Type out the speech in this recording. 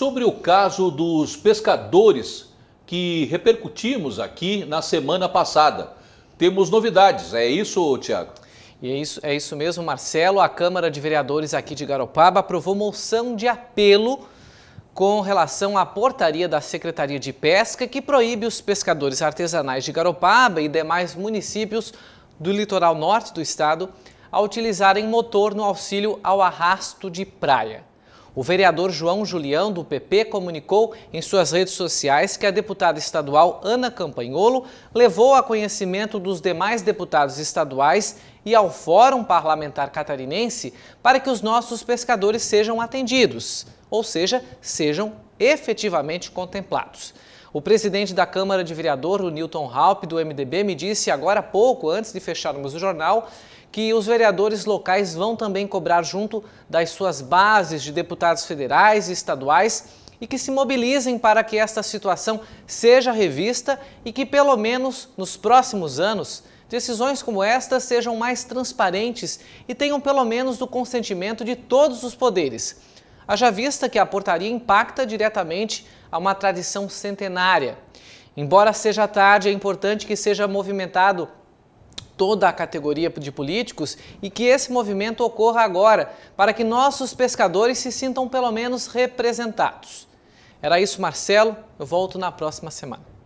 sobre o caso dos pescadores que repercutimos aqui na semana passada. Temos novidades, é isso, Tiago? E é isso, é isso mesmo, Marcelo. A Câmara de Vereadores aqui de Garopaba aprovou moção de apelo com relação à portaria da Secretaria de Pesca que proíbe os pescadores artesanais de Garopaba e demais municípios do litoral norte do estado a utilizarem motor no auxílio ao arrasto de praia. O vereador João Julião, do PP, comunicou em suas redes sociais que a deputada estadual Ana Campanholo levou a conhecimento dos demais deputados estaduais e ao Fórum Parlamentar Catarinense para que os nossos pescadores sejam atendidos ou seja, sejam efetivamente contemplados. O presidente da Câmara de Vereador, o Newton Halp, do MDB, me disse agora há pouco, antes de fecharmos o jornal, que os vereadores locais vão também cobrar junto das suas bases de deputados federais e estaduais e que se mobilizem para que esta situação seja revista e que, pelo menos nos próximos anos, decisões como esta sejam mais transparentes e tenham pelo menos o consentimento de todos os poderes haja vista que a portaria impacta diretamente a uma tradição centenária. Embora seja tarde, é importante que seja movimentado toda a categoria de políticos e que esse movimento ocorra agora, para que nossos pescadores se sintam pelo menos representados. Era isso, Marcelo. Eu volto na próxima semana.